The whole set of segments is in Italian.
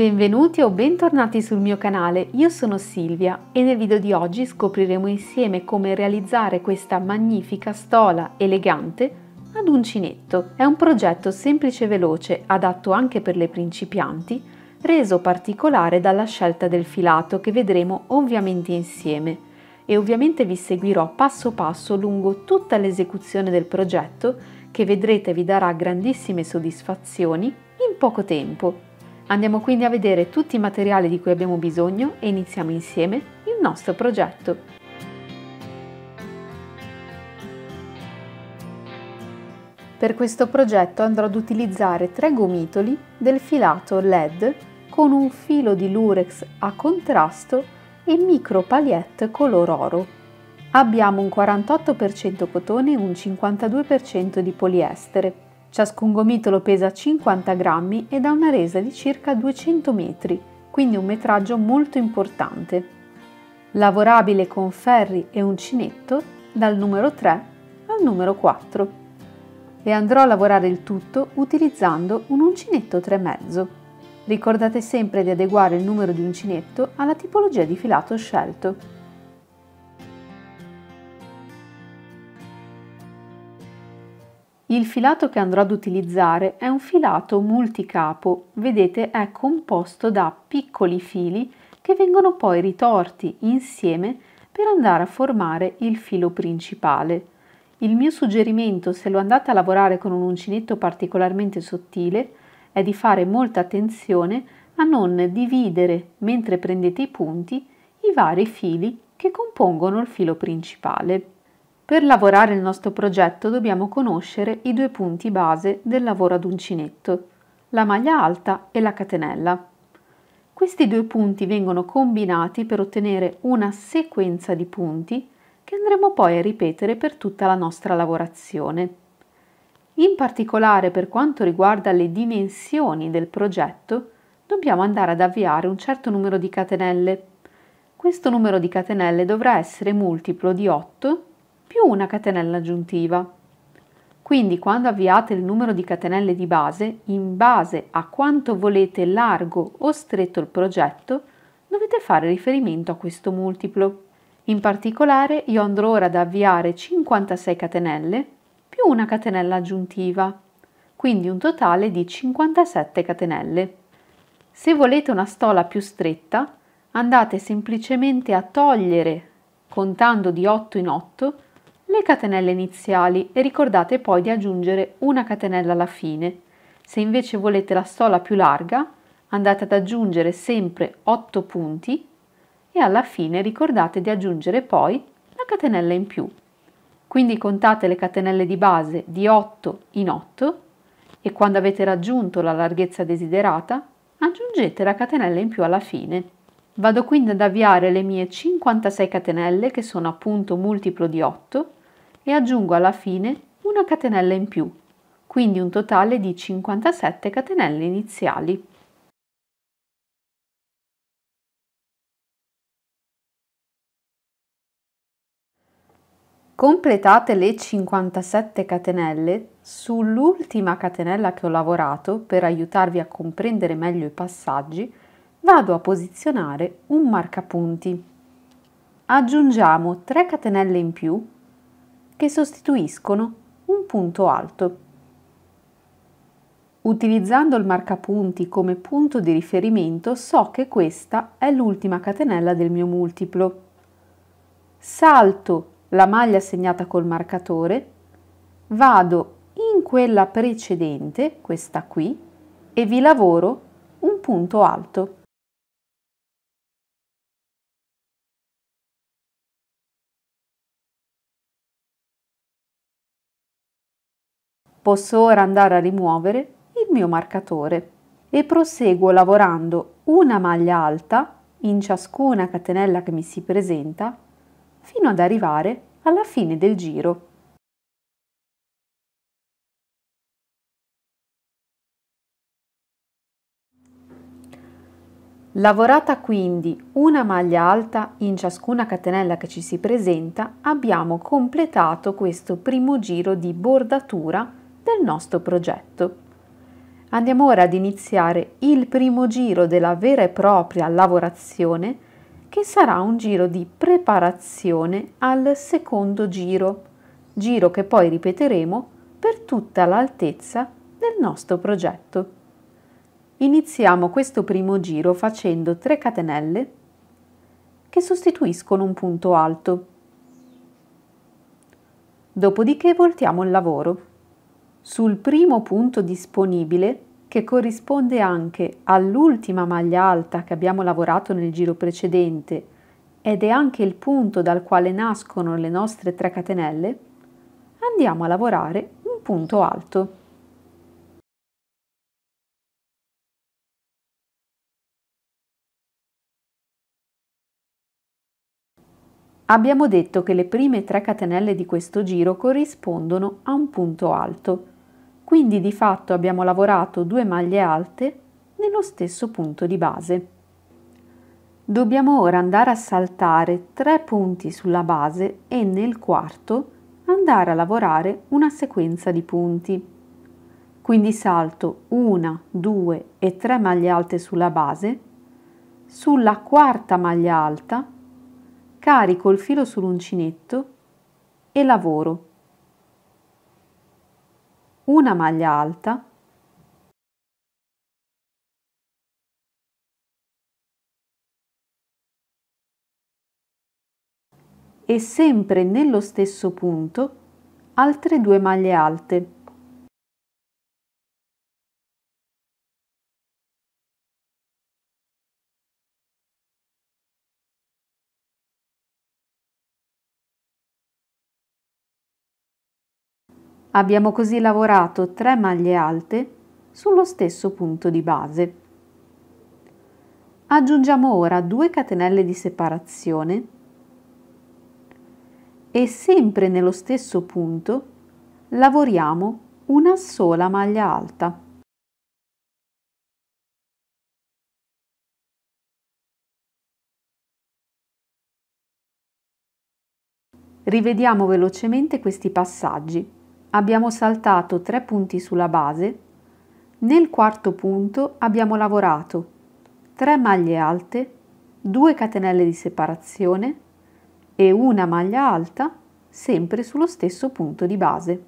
Benvenuti o bentornati sul mio canale, io sono Silvia e nel video di oggi scopriremo insieme come realizzare questa magnifica stola elegante ad uncinetto. È un progetto semplice e veloce, adatto anche per le principianti, reso particolare dalla scelta del filato che vedremo ovviamente insieme e ovviamente vi seguirò passo passo lungo tutta l'esecuzione del progetto che vedrete vi darà grandissime soddisfazioni in poco tempo Andiamo quindi a vedere tutti i materiali di cui abbiamo bisogno e iniziamo insieme il nostro progetto. Per questo progetto andrò ad utilizzare tre gomitoli del filato LED con un filo di lurex a contrasto e micro pagliette color oro. Abbiamo un 48% cotone e un 52% di poliestere Ciascun gomitolo pesa 50 grammi ed ha una resa di circa 200 metri, quindi un metraggio molto importante. Lavorabile con ferri e uncinetto dal numero 3 al numero 4. E andrò a lavorare il tutto utilizzando un uncinetto 3,5. Ricordate sempre di adeguare il numero di uncinetto alla tipologia di filato scelto. Il filato che andrò ad utilizzare è un filato multicapo, vedete è composto da piccoli fili che vengono poi ritorti insieme per andare a formare il filo principale. Il mio suggerimento se lo andate a lavorare con un uncinetto particolarmente sottile è di fare molta attenzione a non dividere mentre prendete i punti i vari fili che compongono il filo principale. Per lavorare il nostro progetto dobbiamo conoscere i due punti base del lavoro ad uncinetto, la maglia alta e la catenella. Questi due punti vengono combinati per ottenere una sequenza di punti che andremo poi a ripetere per tutta la nostra lavorazione. In particolare per quanto riguarda le dimensioni del progetto, dobbiamo andare ad avviare un certo numero di catenelle. Questo numero di catenelle dovrà essere multiplo di 8 più una catenella aggiuntiva. Quindi quando avviate il numero di catenelle di base, in base a quanto volete largo o stretto il progetto, dovete fare riferimento a questo multiplo. In particolare io andrò ora ad avviare 56 catenelle più una catenella aggiuntiva, quindi un totale di 57 catenelle. Se volete una stola più stretta, andate semplicemente a togliere, contando di 8 in 8, le catenelle iniziali e ricordate poi di aggiungere una catenella alla fine. Se invece volete la stola più larga, andate ad aggiungere sempre 8 punti e alla fine ricordate di aggiungere poi la catenella in più. Quindi contate le catenelle di base di 8 in 8 e quando avete raggiunto la larghezza desiderata, aggiungete la catenella in più alla fine. Vado quindi ad avviare le mie 56 catenelle che sono appunto multiplo di 8 e aggiungo alla fine una catenella in più, quindi un totale di 57 catenelle iniziali. Completate le 57 catenelle, sull'ultima catenella che ho lavorato per aiutarvi a comprendere meglio i passaggi, vado a posizionare un marcapunti. Aggiungiamo 3 catenelle in più che sostituiscono un punto alto. Utilizzando il marcapunti come punto di riferimento so che questa è l'ultima catenella del mio multiplo. Salto la maglia segnata col marcatore, vado in quella precedente, questa qui, e vi lavoro un punto alto. Posso ora andare a rimuovere il mio marcatore e proseguo lavorando una maglia alta in ciascuna catenella che mi si presenta fino ad arrivare alla fine del giro. Lavorata quindi una maglia alta in ciascuna catenella che ci si presenta, abbiamo completato questo primo giro di bordatura del nostro progetto. Andiamo ora ad iniziare il primo giro della vera e propria lavorazione che sarà un giro di preparazione al secondo giro, giro che poi ripeteremo per tutta l'altezza del nostro progetto. Iniziamo questo primo giro facendo 3 catenelle che sostituiscono un punto alto. Dopodiché voltiamo il lavoro. Sul primo punto disponibile, che corrisponde anche all'ultima maglia alta che abbiamo lavorato nel giro precedente ed è anche il punto dal quale nascono le nostre tre catenelle, andiamo a lavorare un punto alto. Abbiamo detto che le prime tre catenelle di questo giro corrispondono a un punto alto, quindi di fatto abbiamo lavorato due maglie alte nello stesso punto di base. Dobbiamo ora andare a saltare tre punti sulla base e nel quarto andare a lavorare una sequenza di punti. Quindi salto una, due e tre maglie alte sulla base, sulla quarta maglia alta carico il filo sull'uncinetto e lavoro una maglia alta e sempre nello stesso punto altre due maglie alte Abbiamo così lavorato tre maglie alte sullo stesso punto di base. Aggiungiamo ora 2 catenelle di separazione e sempre nello stesso punto lavoriamo una sola maglia alta. Rivediamo velocemente questi passaggi abbiamo saltato tre punti sulla base, nel quarto punto abbiamo lavorato 3 maglie alte, 2 catenelle di separazione e una maglia alta sempre sullo stesso punto di base.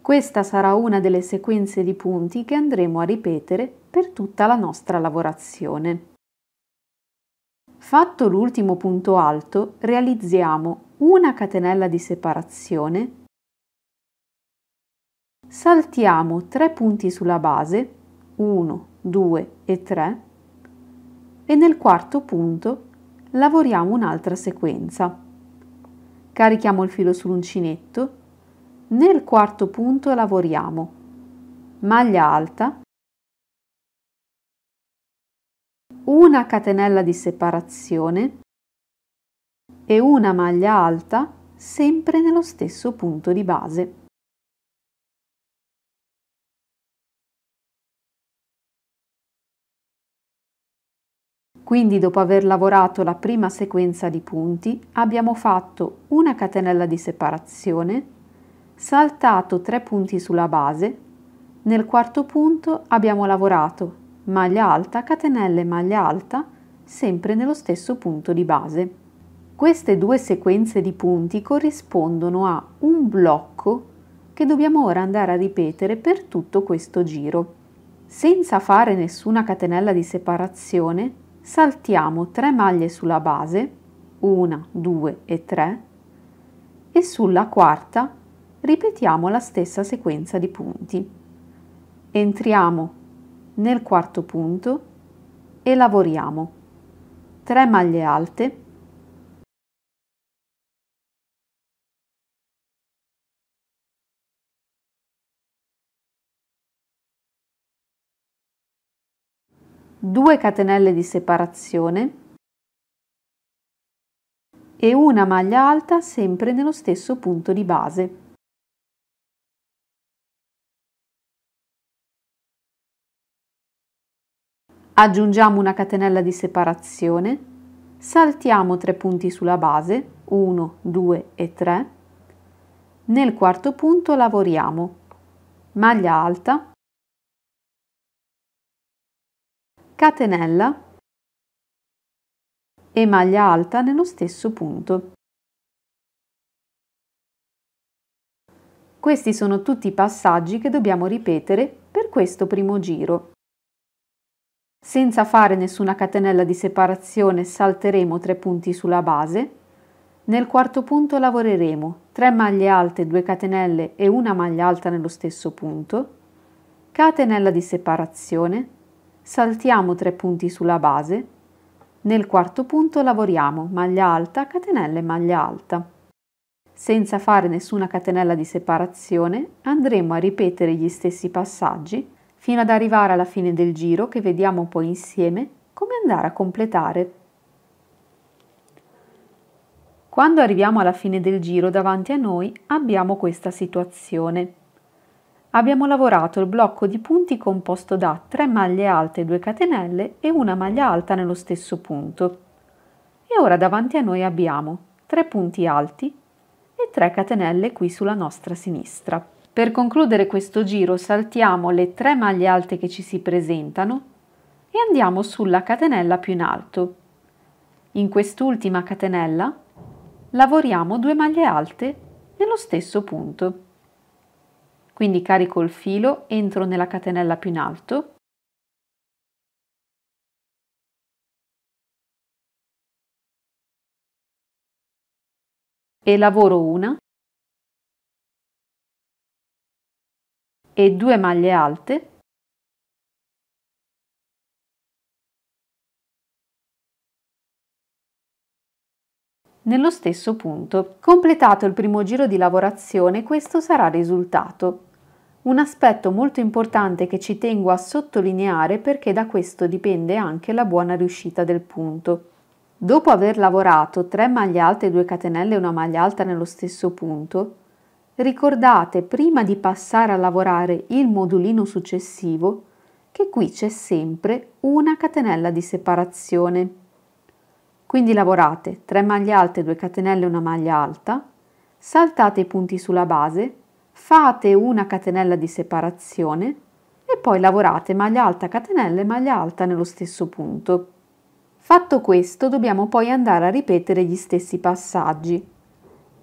Questa sarà una delle sequenze di punti che andremo a ripetere per tutta la nostra lavorazione. Fatto l'ultimo punto alto, realizziamo una catenella di separazione saltiamo 3 punti sulla base, 1, 2 e 3, e nel quarto punto lavoriamo un'altra sequenza. Carichiamo il filo sull'uncinetto, nel quarto punto lavoriamo maglia alta, una catenella di separazione e una maglia alta sempre nello stesso punto di base. Quindi dopo aver lavorato la prima sequenza di punti abbiamo fatto una catenella di separazione, saltato 3 punti sulla base, nel quarto punto abbiamo lavorato maglia alta, catenelle maglia alta, sempre nello stesso punto di base. Queste due sequenze di punti corrispondono a un blocco che dobbiamo ora andare a ripetere per tutto questo giro. Senza fare nessuna catenella di separazione saltiamo 3 maglie sulla base 1 2 e 3 e sulla quarta ripetiamo la stessa sequenza di punti entriamo nel quarto punto e lavoriamo 3 maglie alte 2 catenelle di separazione e una maglia alta sempre nello stesso punto di base. Aggiungiamo una catenella di separazione, saltiamo 3 punti sulla base, 1, 2 e 3. Nel quarto punto lavoriamo maglia alta, catenella e maglia alta nello stesso punto. Questi sono tutti i passaggi che dobbiamo ripetere per questo primo giro. Senza fare nessuna catenella di separazione salteremo 3 punti sulla base. Nel quarto punto lavoreremo 3 maglie alte, 2 catenelle e una maglia alta nello stesso punto, catenella di separazione, saltiamo tre punti sulla base, nel quarto punto lavoriamo maglia alta, catenella e maglia alta. Senza fare nessuna catenella di separazione andremo a ripetere gli stessi passaggi fino ad arrivare alla fine del giro che vediamo poi insieme come andare a completare. Quando arriviamo alla fine del giro davanti a noi abbiamo questa situazione. Abbiamo lavorato il blocco di punti composto da 3 maglie alte 2 catenelle e una maglia alta nello stesso punto. E ora davanti a noi abbiamo 3 punti alti e 3 catenelle qui sulla nostra sinistra. Per concludere questo giro saltiamo le 3 maglie alte che ci si presentano e andiamo sulla catenella più in alto. In quest'ultima catenella lavoriamo 2 maglie alte nello stesso punto. Quindi carico il filo, entro nella catenella più in alto, e lavoro una e due maglie alte nello stesso punto. Completato il primo giro di lavorazione questo sarà il risultato. Un aspetto molto importante che ci tengo a sottolineare perché da questo dipende anche la buona riuscita del punto. Dopo aver lavorato 3 maglie alte 2 catenelle e una maglia alta nello stesso punto, ricordate prima di passare a lavorare il modulino successivo che qui c'è sempre una catenella di separazione. Quindi lavorate 3 maglie alte, 2 catenelle e una maglia alta, saltate i punti sulla base fate una catenella di separazione e poi lavorate maglia alta catenella e maglia alta nello stesso punto. Fatto questo dobbiamo poi andare a ripetere gli stessi passaggi.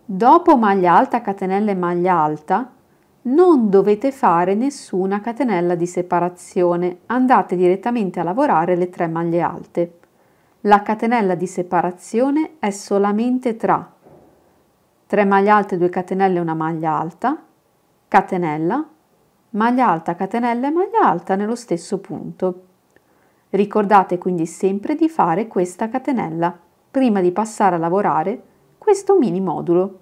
Dopo maglia alta catenella e maglia alta non dovete fare nessuna catenella di separazione, andate direttamente a lavorare le tre maglie alte. La catenella di separazione è solamente tra 3 maglie alte, 2 catenelle e una maglia alta, catenella, maglia alta, catenella e maglia alta nello stesso punto. Ricordate quindi sempre di fare questa catenella prima di passare a lavorare questo mini modulo.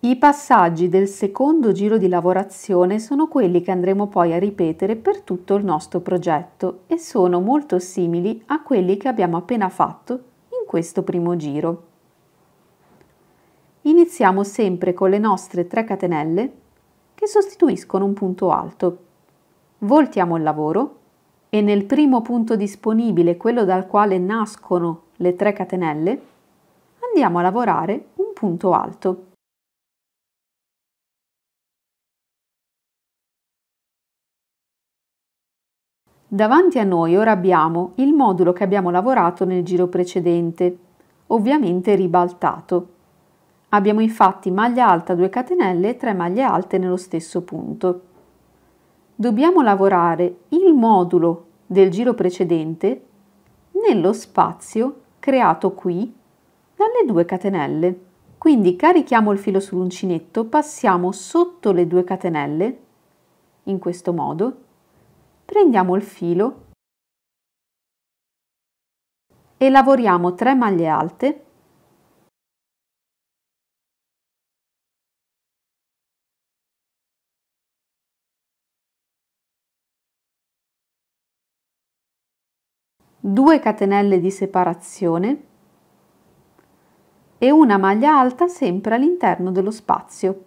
I passaggi del secondo giro di lavorazione sono quelli che andremo poi a ripetere per tutto il nostro progetto e sono molto simili a quelli che abbiamo appena fatto in questo primo giro iniziamo sempre con le nostre 3 catenelle che sostituiscono un punto alto. Voltiamo il lavoro e nel primo punto disponibile, quello dal quale nascono le 3 catenelle, andiamo a lavorare un punto alto. Davanti a noi ora abbiamo il modulo che abbiamo lavorato nel giro precedente, ovviamente ribaltato. Abbiamo infatti maglia alta 2 catenelle e 3 maglie alte nello stesso punto. Dobbiamo lavorare il modulo del giro precedente nello spazio creato qui dalle 2 catenelle. Quindi carichiamo il filo sull'uncinetto, passiamo sotto le 2 catenelle, in questo modo, prendiamo il filo e lavoriamo 3 maglie alte 2 catenelle di separazione e una maglia alta sempre all'interno dello spazio.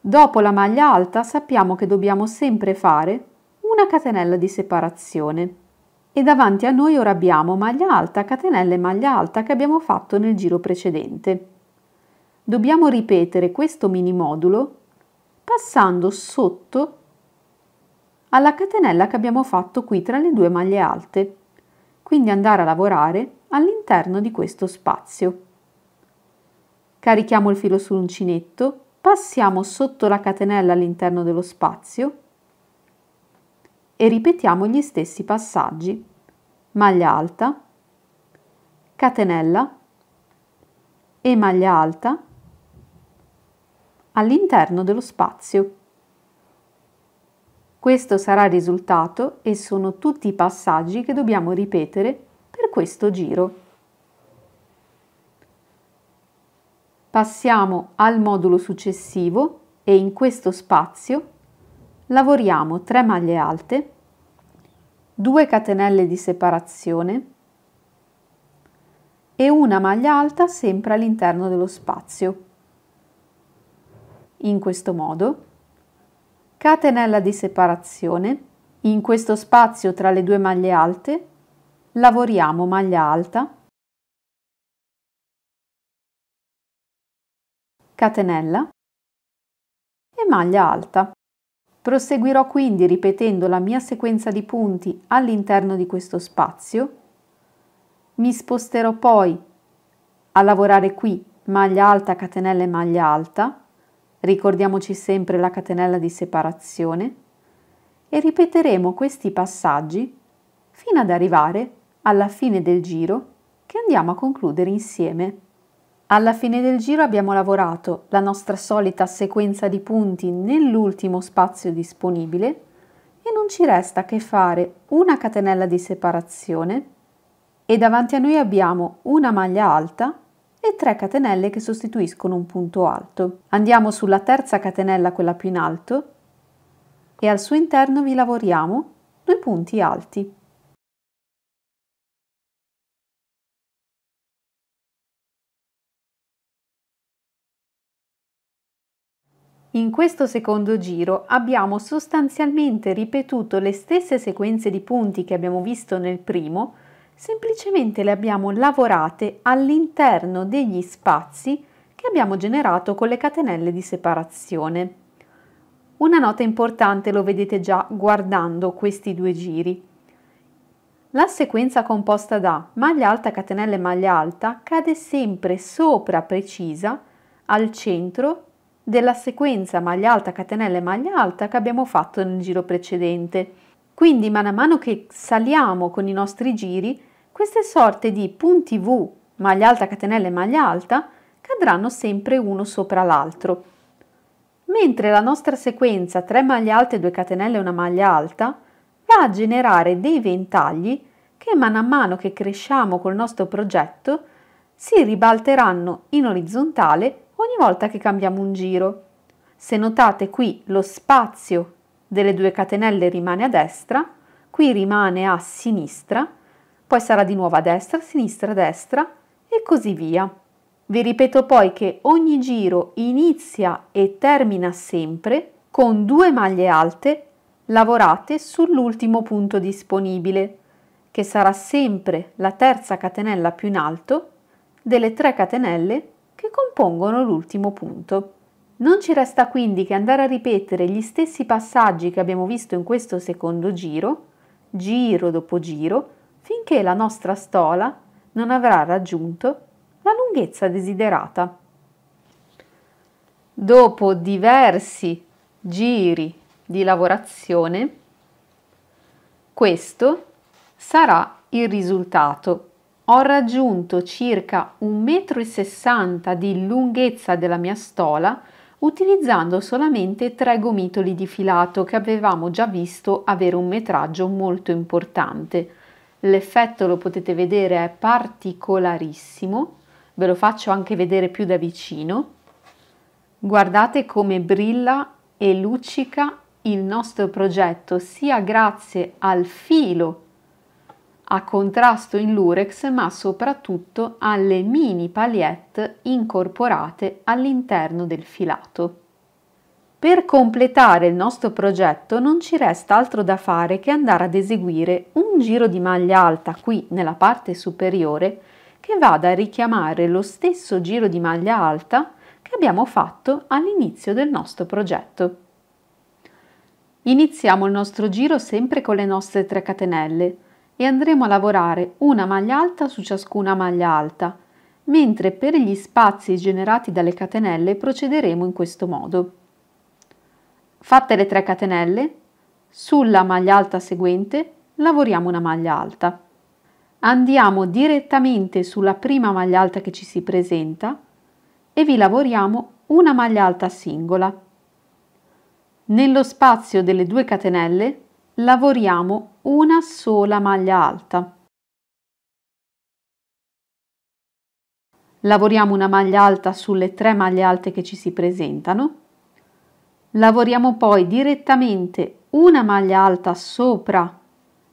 Dopo la maglia alta sappiamo che dobbiamo sempre fare una catenella di separazione e davanti a noi ora abbiamo maglia alta, catenella e maglia alta che abbiamo fatto nel giro precedente. Dobbiamo ripetere questo mini modulo passando sotto alla catenella che abbiamo fatto qui tra le due maglie alte, quindi andare a lavorare all'interno di questo spazio. Carichiamo il filo sull'uncinetto, passiamo sotto la catenella all'interno dello spazio e ripetiamo gli stessi passaggi. Maglia alta, catenella e maglia alta all'interno dello spazio. Questo sarà il risultato e sono tutti i passaggi che dobbiamo ripetere per questo giro. Passiamo al modulo successivo e in questo spazio lavoriamo 3 maglie alte, 2 catenelle di separazione e una maglia alta sempre all'interno dello spazio. In questo modo catenella di separazione, in questo spazio tra le due maglie alte lavoriamo maglia alta, catenella e maglia alta. Proseguirò quindi ripetendo la mia sequenza di punti all'interno di questo spazio, mi sposterò poi a lavorare qui maglia alta, catenella e maglia alta, Ricordiamoci sempre la catenella di separazione e ripeteremo questi passaggi fino ad arrivare alla fine del giro che andiamo a concludere insieme. Alla fine del giro abbiamo lavorato la nostra solita sequenza di punti nell'ultimo spazio disponibile e non ci resta che fare una catenella di separazione e davanti a noi abbiamo una maglia alta e 3 catenelle che sostituiscono un punto alto. Andiamo sulla terza catenella, quella più in alto, e al suo interno vi lavoriamo due punti alti. In questo secondo giro abbiamo sostanzialmente ripetuto le stesse sequenze di punti che abbiamo visto nel primo, semplicemente le abbiamo lavorate all'interno degli spazi che abbiamo generato con le catenelle di separazione. Una nota importante lo vedete già guardando questi due giri. La sequenza composta da maglia alta, catenelle, maglia alta cade sempre sopra precisa al centro della sequenza maglia alta, catenelle, maglia alta che abbiamo fatto nel giro precedente. Quindi man mano che saliamo con i nostri giri queste sorte di punti V, maglia alta, catenella e maglia alta, cadranno sempre uno sopra l'altro. Mentre la nostra sequenza 3 maglie alte, 2 catenelle e una maglia alta va a generare dei ventagli che mano a mano che cresciamo col nostro progetto si ribalteranno in orizzontale ogni volta che cambiamo un giro. Se notate qui lo spazio delle due catenelle rimane a destra, qui rimane a sinistra poi sarà di nuovo a destra, sinistra, destra e così via. Vi ripeto poi che ogni giro inizia e termina sempre con due maglie alte lavorate sull'ultimo punto disponibile, che sarà sempre la terza catenella più in alto delle tre catenelle che compongono l'ultimo punto. Non ci resta quindi che andare a ripetere gli stessi passaggi che abbiamo visto in questo secondo giro, giro dopo giro, finché la nostra stola non avrà raggiunto la lunghezza desiderata. Dopo diversi giri di lavorazione, questo sarà il risultato. Ho raggiunto circa 1,60 m di lunghezza della mia stola utilizzando solamente tre gomitoli di filato che avevamo già visto avere un metraggio molto importante l'effetto lo potete vedere è particolarissimo, ve lo faccio anche vedere più da vicino. Guardate come brilla e luccica il nostro progetto sia grazie al filo a contrasto in lurex ma soprattutto alle mini pagliette incorporate all'interno del filato. Per completare il nostro progetto non ci resta altro da fare che andare ad eseguire un giro di maglia alta qui nella parte superiore che vada a richiamare lo stesso giro di maglia alta che abbiamo fatto all'inizio del nostro progetto. Iniziamo il nostro giro sempre con le nostre 3 catenelle e andremo a lavorare una maglia alta su ciascuna maglia alta, mentre per gli spazi generati dalle catenelle procederemo in questo modo. Fatte le 3 catenelle, sulla maglia alta seguente lavoriamo una maglia alta. Andiamo direttamente sulla prima maglia alta che ci si presenta e vi lavoriamo una maglia alta singola. Nello spazio delle 2 catenelle lavoriamo una sola maglia alta. Lavoriamo una maglia alta sulle 3 maglie alte che ci si presentano Lavoriamo poi direttamente una maglia alta sopra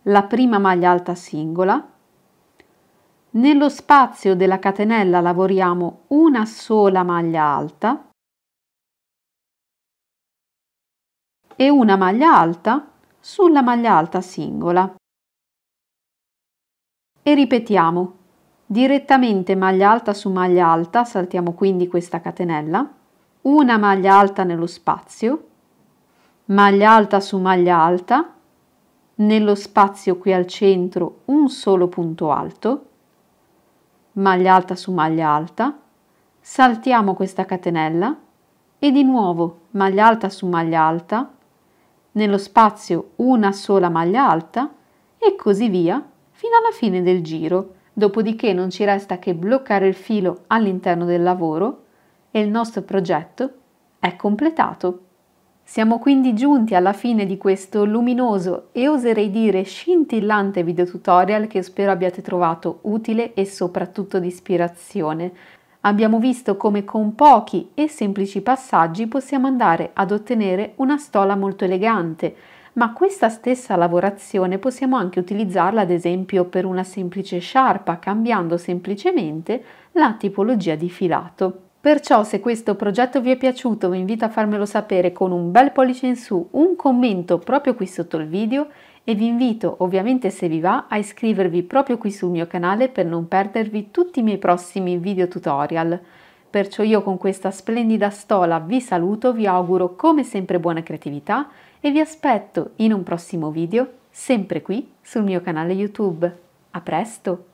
la prima maglia alta singola. Nello spazio della catenella lavoriamo una sola maglia alta e una maglia alta sulla maglia alta singola. E ripetiamo direttamente maglia alta su maglia alta, saltiamo quindi questa catenella una maglia alta nello spazio, maglia alta su maglia alta, nello spazio qui al centro un solo punto alto, maglia alta su maglia alta, saltiamo questa catenella e di nuovo maglia alta su maglia alta, nello spazio una sola maglia alta e così via fino alla fine del giro, dopodiché non ci resta che bloccare il filo all'interno del lavoro e il nostro progetto è completato. Siamo quindi giunti alla fine di questo luminoso e oserei dire scintillante video tutorial che spero abbiate trovato utile e soprattutto di ispirazione. Abbiamo visto come con pochi e semplici passaggi possiamo andare ad ottenere una stola molto elegante, ma questa stessa lavorazione possiamo anche utilizzarla ad esempio per una semplice sciarpa cambiando semplicemente la tipologia di filato. Perciò se questo progetto vi è piaciuto vi invito a farmelo sapere con un bel pollice in su, un commento proprio qui sotto il video e vi invito ovviamente se vi va a iscrivervi proprio qui sul mio canale per non perdervi tutti i miei prossimi video tutorial. Perciò io con questa splendida stola vi saluto, vi auguro come sempre buona creatività e vi aspetto in un prossimo video sempre qui sul mio canale YouTube. A presto!